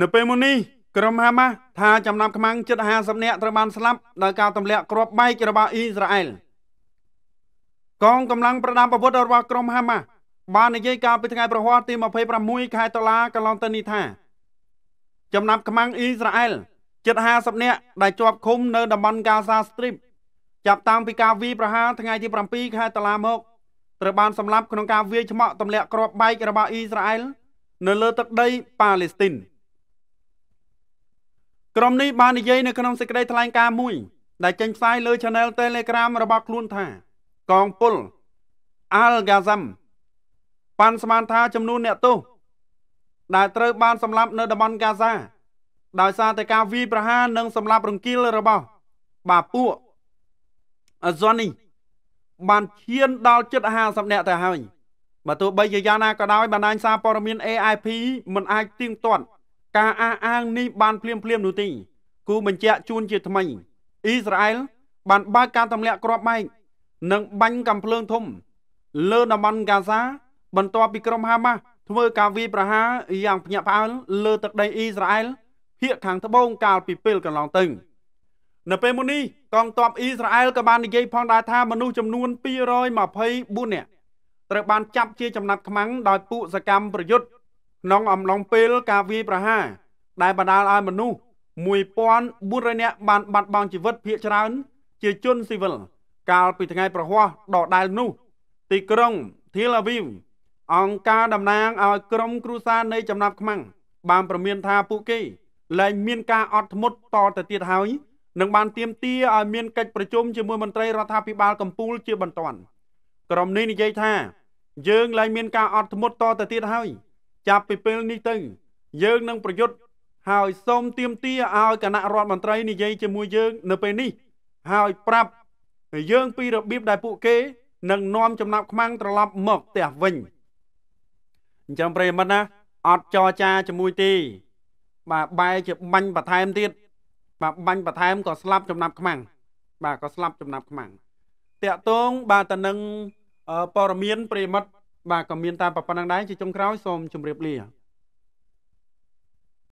នៅពេលមុននេះក្រុមហាម៉ាស់ថាចំណាប់ខ្មាំងជិត50នាក់ត្រូវបានស្លាប់ដោយការទម្លាក់គ្រាប់បែករបស់អ៊ីស្រាអែលកងកម្លាំងប្រដាប់អាវុធរបស់ក្រុមហាម៉ាស់បាននិយាយកាលពីថ្ងៃប្រហ័សទី26ខែតុលាកន្លងទៅនេះថាចំណាប់ខ្មាំងអ៊ីស្រាអែលជិត50នាក់ដែលជាប់ឃុំ នៅតំបន់កាហ្សាស្ទ្រីបចាប់តាំងពីការវាយប្រហារថ្ងៃទី7ខែតុលាមកត្រូវបានសម្លាប់ក្នុងការវាយឆ្មក់ទម្លាក់គ្រាប់បែករបស់អ៊ីស្រាអែលនៅលើទឹកដីប៉ាឡេស្ទីន។ក្រុមនេះបាននិយាយនៅក្នុងសេចក្តីថ្លែងការណ៍មួយដែលចេញផ្សាយលើ Channel Telegram របស់ខ្លួនថាកងពល Al-Ghazam បានស្មានថាចំនួនអ្នកទោសដែលត្រូវបានសម្លាប់នៅតំបន់កាហ្សាដោយសារតែការវាយប្រហារនិងសម្លាប់រង្គាលរបស់បាពួកអហ្សននេះបានឈានដល់ជិត50នាក់ទៅហើយបើទោះបីជាយ៉ាងណាក៏ដោយបណ្ដាញសារព័ត៌មាន AIP មិនអាចទៀងទាត់ការអះអាងនេះបានភ្លាមភ្លាមនោះទេគូបញ្ជាក់ជូនជាថ្មី អ៊ីស្រាអែលបានបើកការទម្លាក់គ្រាប់បែកនិងបាញ់កំភ្លើងធំ លើតំបន់កាហ្សា បន្ទាប់ពីក្រុមហាម៉ាស់ធ្វើការវាយប្រហារយ៉ាងភ្ញាក់ផ្អើលលើទឹកដីអ៊ីស្រាអែលភាគខាងត្បូងកាលពីពេលកន្លងទៅនៅពេលមុននេះកងទ័ពអ៊ីស្រាអែលក៏បាននិយាយផងដែរថាមនុស្សចំនួន224នាក់ត្រូវបានចាប់ជាចំណាត់ខ្មាំងដោយពួកសកម្មប្រយុទ្ធក្នុងអំឡុងពេលការវាយប្រហារដែលបណ្ដាលឲ្យមនុស្ស1400នាក់បានបាត់បង់ជីវិតភ ieck ច្រើនជាជនស៊ីវិលកាលពីថ្ងៃប្រហ័សដដែលនោះ ទីក្រុងធីឡាវីវអង្គការតំណាងឲ្យក្រុមគ្រួសារនៃចំណាប់ខ្មាំងបានប្រមានថាពួកគេលែងមានការអត់ធ្មត់តទៅទៀតហើយនឹងបានទៀមទាឲ្យមានកិច្ចប្រជុំជាមួយមន្ត្រីរដ្ឋាភិបាលកម្ពុជាជាបន្ទាន់ក្រុមនេះនិយាយថាយើងលែងមានការអត់ធ្មត់តទៅទៀតហើយចាប់ពីពេលនេះទៅយើងនឹងប្រយុទ្ធហើយសូមទៀមទាឲ្យគណៈរដ្ឋមន្ត្រីនិយាយជាមួយយើងនៅពេលនេះហើយប្រាប់យើងពីរបៀបដែលពួកគេនឹងនាំចំណាប់ខ្មាំងត្រឡប់មកផ្ទះវិញអញ្ចឹងប្រិយមិត្តណាអត់ចរចាជាមួយទេបាទបែរជាបាញ់បន្ថែមទៀតបាទបាញ់បន្ថែមក៏ស្លាប់ចំណាប់ខ្មាំងបាទក៏ស្លាប់ចំណាប់ខ្មាំងតាកតងបាទតនឹងព័ត៌មានប្រិមិត្តបាទក៏មានតាមប៉ុណ្ណឹងដែរជាចុងក្រោយសូមជម្រាបលា